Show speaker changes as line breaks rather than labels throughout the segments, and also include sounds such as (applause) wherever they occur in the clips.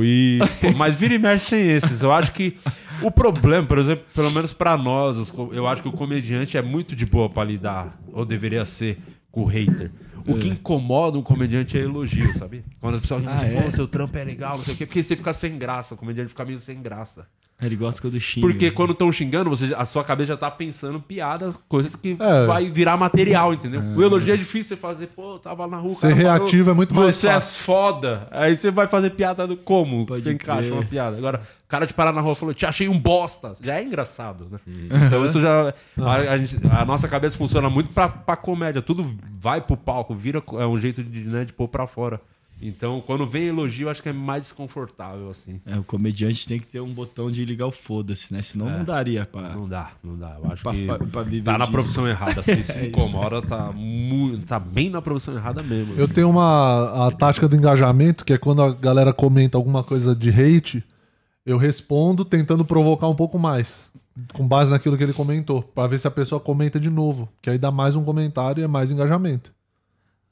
E, é mas vira e mexe tem esses. Eu acho que o problema, por exemplo, pelo menos para nós, eu acho que o comediante é muito de boa para lidar, ou deveria ser, com o hater. O que é. incomoda um comediante é elogio, sabe? Quando as pessoas dizem, ah, pô, é? seu trampo é legal, não sei o quê, porque você fica sem graça, o comediante fica meio sem graça.
É, ele gosta quando xinga. Porque
assim. quando estão xingando, você, a sua cabeça já tá pensando piadas, coisas que é. vai virar material, entendeu? É. O elogio é difícil você fazer, pô, tava na rua. Ser reativo falou, é muito mais você fácil. Você é foda. Aí você vai fazer piada do como Pode você encaixa uma piada. Agora, o cara te parar na rua e falou, te achei um bosta. Já é engraçado, né? Uhum. Então isso já. A, uhum. a, gente, a, nossa cabeça funciona muito pra, pra comédia. Tudo vai pro palco, vira é um jeito de, né, de pôr pra fora. Então, quando vem elogio, acho que é mais desconfortável, assim. É, o
comediante tem que ter um botão de ligar o foda-se, né?
Senão é, não daria pra. Não dá, não dá. Eu acho pra, que pra, viver tá disso. na profissão errada. Se (laughs) se é incomoda, é tá, tá bem na profissão errada mesmo. Assim. Eu tenho uma a tática do engajamento, que é quando a galera comenta alguma coisa de hate, eu respondo tentando provocar um pouco mais. Com base naquilo que ele comentou, para ver se a pessoa comenta de novo. Que aí dá mais um comentário e é mais engajamento.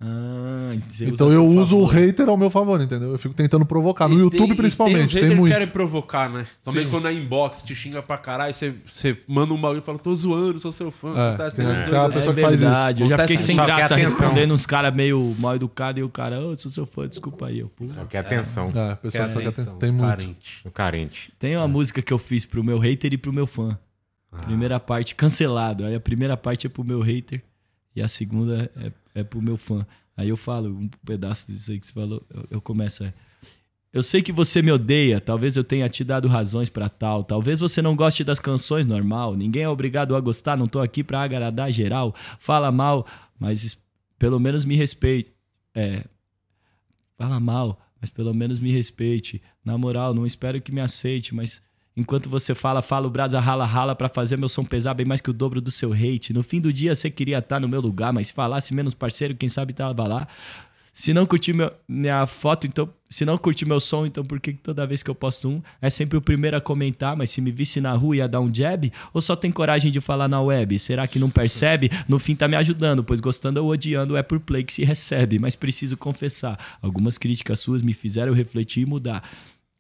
Ah, então eu uso favor. o hater ao meu favor, entendeu? Eu fico tentando provocar. No e YouTube, tem, principalmente. Tem, tem muito. querem provocar, né? Também Sim. quando é inbox, te xinga pra caralho, você, você manda um bagulho e fala, tô zoando, sou seu fã. É, tem, né? tem, tem uma pessoa é que faz verdade. isso. Eu já fiquei sem graça respondendo
uns caras meio mal educados e o cara, oh, sou seu fã, desculpa aí. Eu, só quer atenção. É, a só quer atenção. Tem muito. Carente. O carente. Tem uma é. música que eu fiz pro meu hater e pro meu fã. Ah. Primeira parte, cancelado. Aí a primeira parte é pro meu hater. E a segunda é é pro meu fã. Aí eu falo um pedaço disso aí que você falou, eu, eu começo é, eu sei que você me odeia, talvez eu tenha te dado razões para tal, talvez você não goste das canções normal, ninguém é obrigado a gostar, não tô aqui para agradar geral, fala mal, mas pelo menos me respeite. É, fala mal, mas pelo menos me respeite. Na moral, não espero que me aceite, mas Enquanto você fala, fala o brasa rala, rala para fazer meu som pesar bem mais que o dobro do seu hate. No fim do dia você queria estar tá no meu lugar, mas se falasse menos parceiro, quem sabe tava lá. Se não curtir meu, minha foto, então. Se não curtir meu som, então por que toda vez que eu posto um é sempre o primeiro a comentar, mas se me visse na rua ia dar um jab? Ou só tem coragem de falar na web? Será que não percebe? No fim tá me ajudando, pois gostando ou odiando é por play que se recebe. Mas preciso confessar, algumas críticas suas me fizeram refletir e mudar.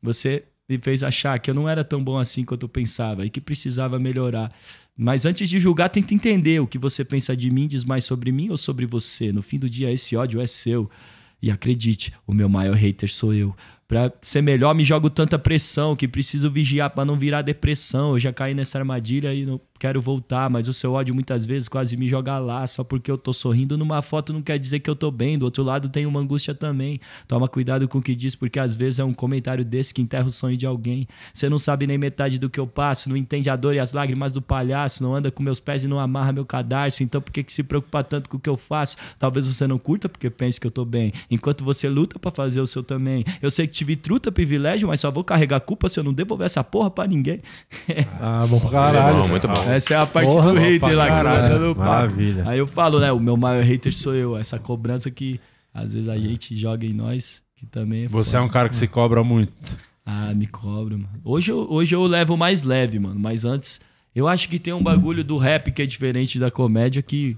Você me fez achar que eu não era tão bom assim quanto eu pensava e que precisava melhorar. Mas antes de julgar, tenta entender o que você pensa de mim, diz mais sobre mim ou sobre você. No fim do dia, esse ódio é seu. E acredite, o meu maior hater sou eu. Pra ser melhor, me jogo tanta pressão que preciso vigiar para não virar depressão. Eu já caí nessa armadilha e não quero voltar, mas o seu ódio muitas vezes quase me joga lá, só porque eu tô sorrindo numa foto não quer dizer que eu tô bem, do outro lado tem uma angústia também. Toma cuidado com o que diz, porque às vezes é um comentário desse que enterra o sonho de alguém. Você não sabe nem metade do que eu passo, não entende a dor e as lágrimas do palhaço, não anda com meus pés e não amarra meu cadarço, então por que, que se preocupa tanto com o que eu faço? Talvez você não curta porque pense que eu tô bem, enquanto você luta para fazer o seu também. Eu sei que tive truta, privilégio, mas só vou carregar culpa se eu não devolver essa porra para ninguém. (laughs) Ah, bom pra caralho. Muito bom, muito bom. Essa é a parte Porra, do hater lá tá cara Maravilha. Aí eu falo, né? O meu maior hater sou eu. Essa cobrança que às vezes a é. gente joga em nós, que também é Você foda. é um cara que se cobra muito. Ah, me cobra, mano. Hoje eu, hoje eu levo mais leve, mano. Mas antes, eu acho que tem um bagulho do rap que é diferente da comédia que.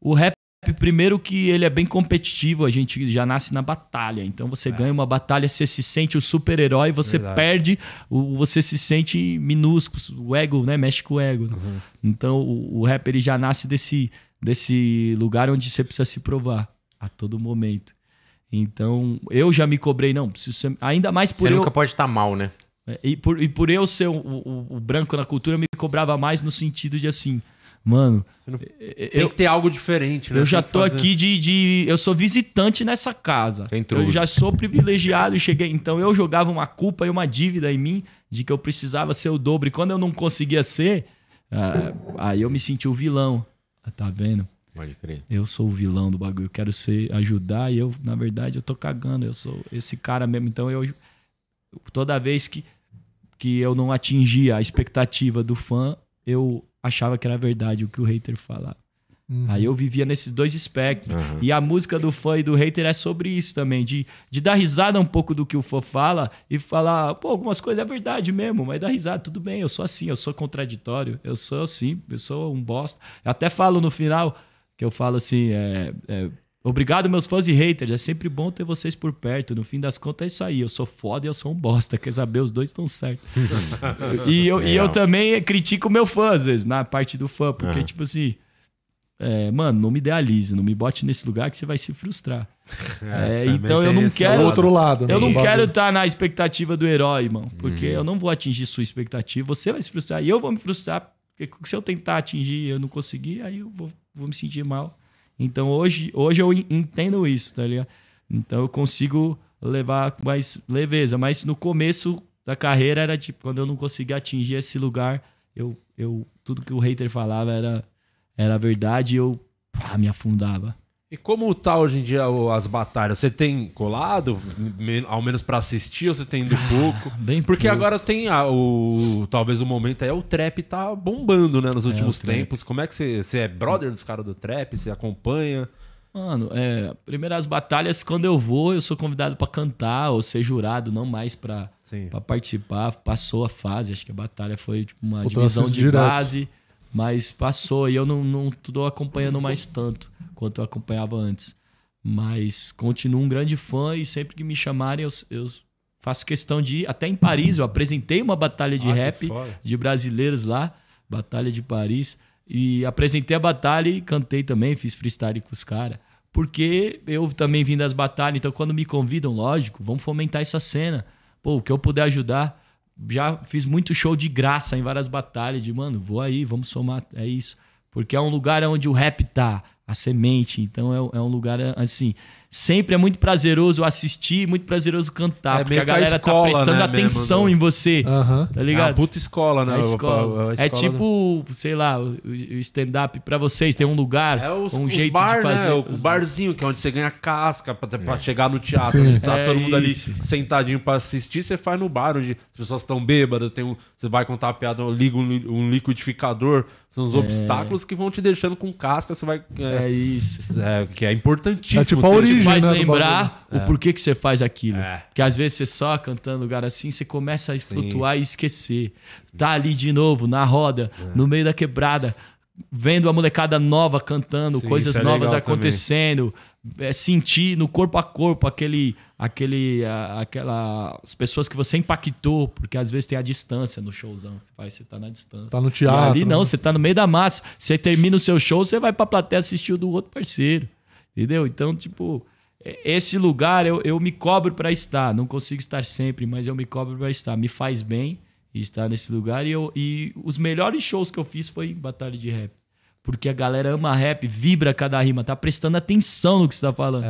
O rap primeiro que ele é bem competitivo, a gente já nasce na batalha. Então você é. ganha uma batalha, você se sente o super-herói, você Verdade. perde, você se sente minúsculo, o ego, né? Mexe com o ego. Uhum. Então o, o rap ele já nasce desse, desse lugar onde você precisa se provar a todo momento. Então, eu já me cobrei, não, preciso ser, ainda mais por Você eu... nunca pode estar tá mal, né? É, e por, e por eu ser o, o, o branco na cultura, eu me cobrava mais no sentido de assim, Mano. Não... Eu, tem que ter algo diferente, né? Eu já tô aqui de, de. Eu sou visitante nessa casa. É eu já sou privilegiado e cheguei. Então eu jogava uma culpa e uma dívida em mim de que eu precisava ser o dobro. E quando eu não conseguia ser, uh, aí eu me senti o vilão. Tá vendo? Pode crer. Eu sou o vilão do bagulho. Eu quero ser, ajudar e eu, na verdade, eu tô cagando. Eu sou esse cara mesmo. Então eu. Toda vez que, que eu não atingia a expectativa do fã, eu achava que era verdade o que o hater falava. Uhum. Aí eu vivia nesses dois espectros. Uhum. E a música do fã e do hater é sobre isso também, de, de dar risada um pouco do que o fã fala e falar, pô, algumas coisas é verdade mesmo, mas dá risada, tudo bem, eu sou assim, eu sou contraditório, eu sou assim, eu sou um bosta. Eu até falo no final, que eu falo assim, é, é, Obrigado, meus fãs e haters. É sempre bom ter vocês por perto. No fim das contas, é isso aí. Eu sou foda e eu sou um bosta. Quer saber? Os dois estão certos. (laughs) e, eu, é. e eu também critico meus meu fã, às vezes, na parte do fã. Porque, é. tipo assim... É, mano, não me idealize, não me bote nesse lugar que você vai se frustrar. É, é, então eu não quero. Outro lado, eu né? não quero estar tá na expectativa do herói, irmão. Porque hum. eu não vou atingir sua expectativa. Você vai se frustrar e eu vou me frustrar. Porque se eu tentar atingir e eu não conseguir, aí eu vou, vou me sentir mal. Então hoje, hoje eu entendo isso, tá ligado? Então eu consigo levar com mais leveza. Mas no começo da carreira era tipo, quando eu não conseguia atingir esse lugar, eu, eu tudo que o
hater falava era,
era verdade e eu pá, me afundava.
E como tá hoje em dia as batalhas? Você tem colado, ao menos para assistir, ou você tem indo ah, pouco? bem Porque pouco. agora tem a, o. Talvez o momento aí, o trap tá bombando, né, nos é, últimos é, tempos. Como é que você. Você é brother dos caras do trap? Você acompanha? Mano,
é. Primeiras batalhas, quando eu vou, eu sou convidado para cantar ou ser jurado, não mais pra, pra participar. Passou a fase, acho que a batalha foi tipo, uma divisão de direto. base. Mas passou e eu não, não tô acompanhando mais tanto quanto eu acompanhava antes. Mas continuo um grande fã e sempre que me chamarem, eu, eu faço questão de ir. Até em Paris, eu apresentei uma batalha de ah, rap de brasileiros lá, Batalha de Paris. E apresentei a batalha e cantei também, fiz freestyle com os caras. Porque eu também vim das batalhas, então quando me convidam, lógico, vamos fomentar essa cena. Pô, o que eu puder ajudar já fiz muito show de graça em várias batalhas, de mano, vou aí, vamos somar, é isso. Porque é um lugar onde o rap tá, a semente. Então é, é, um lugar é, assim. Sempre é muito prazeroso assistir, muito prazeroso cantar, é porque a galera a tá escola, tá prestando né, atenção mesmo, em você. Uh -huh. Tá é ligado? É a puta escola, né? A escola. A é escola é tipo,
sei lá, o stand-up para vocês. Tem um lugar, é os, um jeito bar, de né, fazer. Né? O barzinho, que é onde você ganha casca para chegar no teatro, Sim. onde tá todo mundo isso. ali sentadinho para assistir. Você faz no bar, onde as pessoas estão bêbadas, tem um, você vai contar a piada, liga um, um liquidificador. São os obstáculos que vão te deixando com casca, você vai é, é isso. É, que é
importantíssimo. É tipo a origem, te tipo, né, faz né, lembrar o é. porquê que você faz aquilo. É. Porque às vezes você só cantando lugar assim, você começa a Sim. flutuar e esquecer. Tá ali de novo, na roda, é. no meio da quebrada, vendo a molecada nova cantando, Sim, coisas é novas acontecendo. Também é, sentir no corpo a corpo aquele, aquele, a, aquela, as pessoas que você impactou, porque às vezes tem a distância no showzão. Você vai, você tá na distância. Tá no teatro. E ali não, né? você tá no meio da massa. Você termina o seu show, você vai pra plateia assistir o do outro parceiro. Entendeu? Então, tipo, é, esse lugar eu, eu me cobro para estar. Não consigo estar sempre, mas eu me cobro para estar. Me faz bem estar nesse lugar. E, eu, e os melhores shows que eu fiz foi em Batalha de Rap. Porque a galera ama rap, vibra cada rima, tá prestando atenção no que você tá falando.